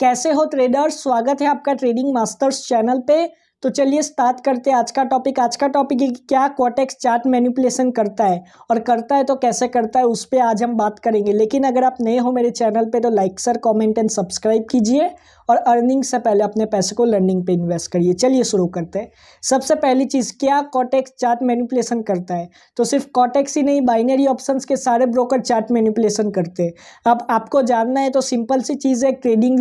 कैसे हो ट्रेडर्स स्वागत है आपका ट्रेडिंग मास्टर्स चैनल पे तो चलिए स्टार्ट करते हैं आज का टॉपिक आज का टॉपिक है कि क्या कॉटेक्स चार्ट मैनिपुलेशन करता है और करता है तो कैसे करता है उस पर आज हम बात करेंगे लेकिन अगर आप नए हो मेरे चैनल पे तो like share comment and subscribe कीजिए और अर्निंग से पहले अपने पैसे को लर्निंग पे इन्वेस्ट करिए चलिए शुरू करते हैं सबसे पहली चीज़ क्या कॉटेक्स चार्ट मैनिपुलेशन करता है तो सिर्फ कॉटेक्स ही नहीं बाइनरी ऑप्शंस के सारे ब्रोकर चार्ट मैनिपुलेशन करते हैं अब आपको जानना है तो सिंपल सी चीज़ है ट्रेडिंग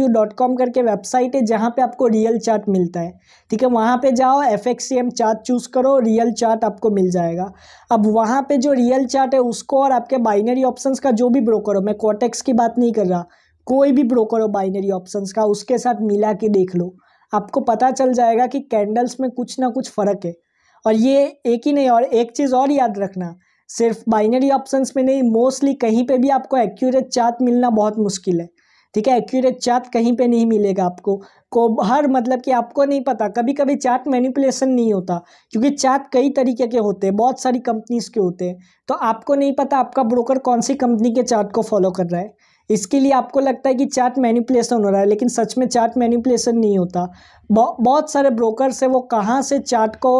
करके वेबसाइट है जहाँ पर आपको रियल चार्ट मिलता है ठीक है वहाँ वहाँ पे जाओ F X C M chart choose करो रियल चार्ट आपको मिल जाएगा अब वहाँ पे जो रियल चार्ट है उसको और आपके बाइनरी ऑप्शंस का जो भी ब्रोकर हो मैं कॉटेक्स की बात नहीं कर रहा कोई भी ब्रोकर हो बाइनरी ऑप्शंस का उसके साथ मिला के देख लो आपको पता चल जाएगा कि कैंडल्स में कुछ ना कुछ फ़र्क है और ये एक ही नहीं और एक चीज़ और याद रखना सिर्फ बाइनरी ऑप्शंस में नहीं मोस्टली कहीं पे भी आपको एक्यूरेट चार्ट मिलना बहुत मुश्किल है ठीक है एक्यूरेट चार्ट कहीं पे नहीं मिलेगा आपको को हर मतलब कि आपको नहीं पता कभी कभी चार्ट मैनिपुलेशन नहीं होता क्योंकि चार्ट कई तरीके के होते हैं बहुत सारी कंपनीज के होते हैं तो आपको नहीं पता आपका ब्रोकर कौन सी कंपनी के चार्ट को फॉलो कर रहा है इसके लिए आपको लगता है कि चार्ट मैनिपुलेशन हो रहा है लेकिन सच में चार्ट मैनिपुलेशन नहीं होता बहुत सारे ब्रोकर से वो कहाँ से चार्ट को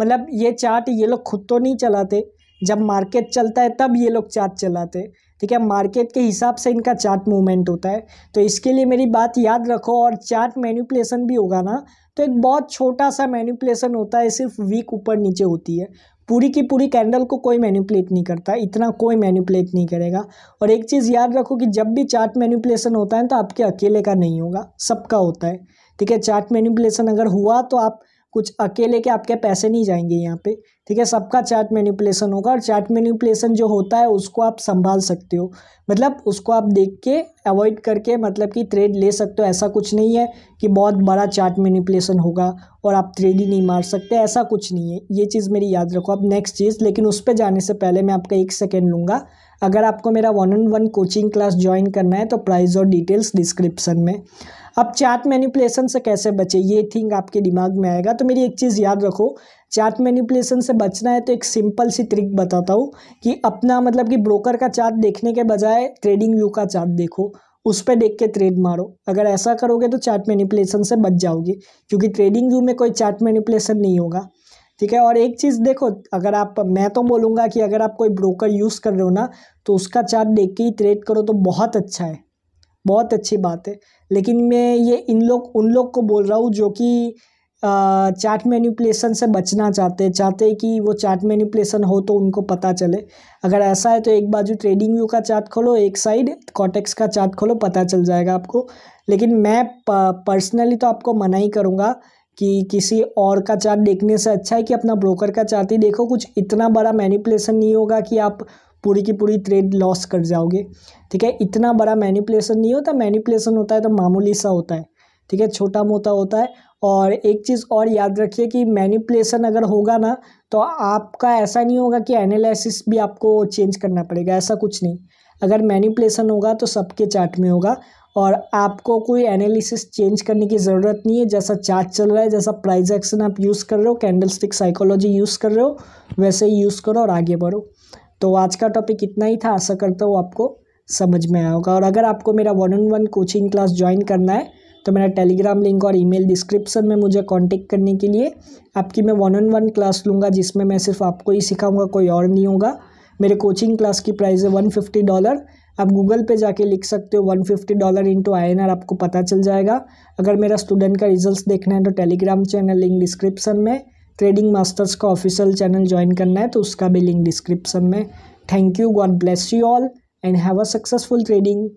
मतलब ये चार्ट ये लोग खुद तो नहीं चलाते जब मार्केट चलता है तब ये लोग चार्ट चलाते ठीक है मार्केट के हिसाब से इनका चार्ट मूवमेंट होता है तो इसके लिए मेरी बात याद रखो और चार्ट मैन्यूपलेसन भी होगा ना तो एक बहुत छोटा सा मैन्यूपलेसन होता है सिर्फ वीक ऊपर नीचे होती है पूरी की पूरी कैंडल को कोई मैन्यूपलेट नहीं करता इतना कोई मैन्यूपलेट नहीं करेगा और एक चीज़ याद रखो कि जब भी चार्ट मैन्यूपलेसन होता है तो आपके अकेले का नहीं होगा सबका होता है ठीक है चार्ट मैन्यूपलेसन अगर हुआ तो आप कुछ अकेले के आपके पैसे नहीं जाएंगे यहाँ पे ठीक है सबका चैट मैनिपुलेशन होगा और चैट मैनिपुलेशन जो होता है उसको आप संभाल सकते हो मतलब उसको आप देख के अवॉइड करके मतलब कि ट्रेड ले सकते हो ऐसा कुछ नहीं है कि बहुत बड़ा चार्ट मैनिपुलेशन होगा और आप ट्रेड ही नहीं मार सकते ऐसा कुछ नहीं है ये चीज़ मेरी याद रखो अब नेक्स्ट चीज़ लेकिन उस पर जाने से पहले मैं आपका एक सेकेंड लूँगा अगर आपको मेरा one on one coaching class join करना है तो प्राइस और डिटेल्स डिस्क्रिप्शन में अब चार्ट मैनिपुलेशन से कैसे बचे ये थिंग आपके दिमाग में आएगा तो मेरी एक चीज़ याद रखो चार्ट मैनिपुलेशन से बचना है तो एक सिंपल सी ट्रिक बताता हूँ कि अपना मतलब कि ब्रोकर का चार्ट देखने के बजाय ट्रेडिंग व्यू का चार्ट देखो उस पर देख के ट्रेड मारो अगर ऐसा करोगे तो चार्ट मैनिपुलेशन से बच जाओगे क्योंकि ट्रेडिंग व्यू में कोई चार्ट मैनिपुलेशन नहीं होगा ठीक है और एक चीज़ देखो अगर आप मैं तो बोलूँगा कि अगर आप कोई ब्रोकर यूज़ कर रहे हो ना तो उसका चार्ट देख के ही ट्रेड करो तो बहुत अच्छा है बहुत अच्छी बात है लेकिन मैं ये इन लोग उन लोग को बोल रहा हूँ जो कि चार्ट मैनिपुलेशन से बचना चाहते हैं चाहते हैं कि वो चार्ट मैनिपुलेशन हो तो उनको पता चले अगर ऐसा है तो एक बाजू ट्रेडिंग व्यू का चार्ट खोलो एक साइड कॉटेक्स का चार्ट खोलो पता चल जाएगा आपको लेकिन मैं पर्सनली तो आपको मना ही करूँगा कि किसी और का चार्ट देखने से अच्छा है कि अपना ब्रोकर का चार्ट ही देखो कुछ इतना बड़ा मैनिपुलेशन नहीं होगा कि आप पूरी की पूरी ट्रेड लॉस कर जाओगे ठीक है इतना बड़ा मैनिपुलेशन नहीं होता मैनिपुलेशन होता है तो मामूली सा होता है ठीक है छोटा मोटा होता है और एक चीज़ और याद रखिए कि मैनिपुलेशन अगर होगा ना तो आपका ऐसा नहीं होगा कि एनालिसिस भी आपको चेंज करना पड़ेगा ऐसा कुछ नहीं अगर मैनिपुलेशन होगा तो सबके चार्ट में होगा और आपको कोई एनालिसिस चेंज करने की ज़रूरत नहीं है जैसा चार्ट चल रहा है जैसा प्राइज एक्शन आप यूज़ कर रहे हो कैंडल स्टिक साइकोलॉजी यूज़ कर रहे हो वैसे ही यूज़ करो और आगे बढ़ो तो आज का टॉपिक इतना ही था आशा करता हूँ आपको समझ में आया होगा और अगर आपको मेरा one on one coaching class join करना है तो मेरा टेलीग्राम लिंक और ईमेल डिस्क्रिप्शन में मुझे कांटेक्ट करने के लिए आपकी मैं वन ऑन वन क्लास लूँगा जिसमें मैं सिर्फ आपको ही सिखाऊंगा कोई और नहीं होगा मेरे कोचिंग क्लास की प्राइस है वन फिफ्टी डॉलर आप गूगल पे जाके लिख सकते हो one fifty dollar into I आपको पता चल जाएगा अगर मेरा स्टूडेंट का रिजल्ट देखना है तो टेलीग्राम चैनल लिंक डिस्क्रिप्शन में ट्रेडिंग मास्टर्स का ऑफिशियल चैनल ज्वाइन करना है तो उसका भी लिंक डिस्क्रिप्शन में thank you god bless you all and have a successful trading